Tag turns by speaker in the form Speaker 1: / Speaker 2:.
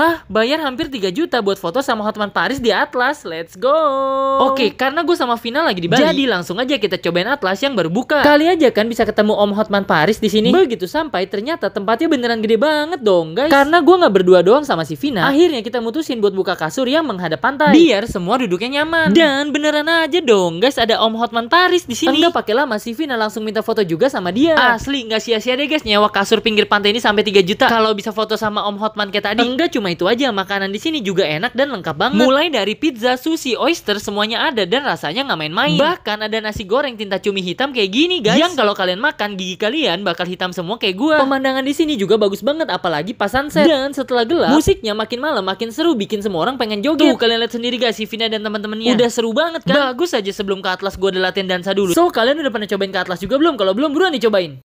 Speaker 1: Hah, bayar hampir 3 juta buat foto sama Hotman Paris di Atlas. Let's go. Oke, okay, karena gue sama Vina lagi di Bali. Jadi langsung aja kita cobain Atlas yang baru buka. Kali aja kan bisa ketemu Om Hotman Paris di sini. Begitu sampai ternyata tempatnya beneran gede banget dong, guys. Karena gue nggak berdua doang sama si Vina. Akhirnya kita mutusin buat buka kasur yang menghadap pantai. Biar semua duduknya nyaman. Dan beneran aja dong, guys, ada Om Hotman Paris di sini. Enggak pakai lama si Vina langsung minta foto juga sama dia. Asli nggak sia-sia deh, guys, nyewa kasur pinggir pantai ini sampai 3 juta. Kalau bisa foto sama Om Hotman kayak tadi. Enggak cuma itu aja, makanan di sini juga enak dan lengkap banget. Mulai dari pizza, sushi, oyster semuanya ada dan rasanya nggak main-main. Bahkan ada nasi goreng tinta cumi hitam kayak gini guys. Yang kalau kalian makan gigi kalian bakal hitam semua kayak gua. Pemandangan di sini juga bagus banget apalagi pas sunset. Dan
Speaker 2: setelah gelap, musiknya
Speaker 1: makin malam makin seru bikin semua orang pengen joget. Tuh kalian lihat sendiri guys si Vina dan teman-temannya. Udah seru banget kan? Bagus aja sebelum ke Atlas gua udah latihan dansa dulu. So kalian udah pernah cobain ke Atlas juga belum? Kalau belum buruan dicobain.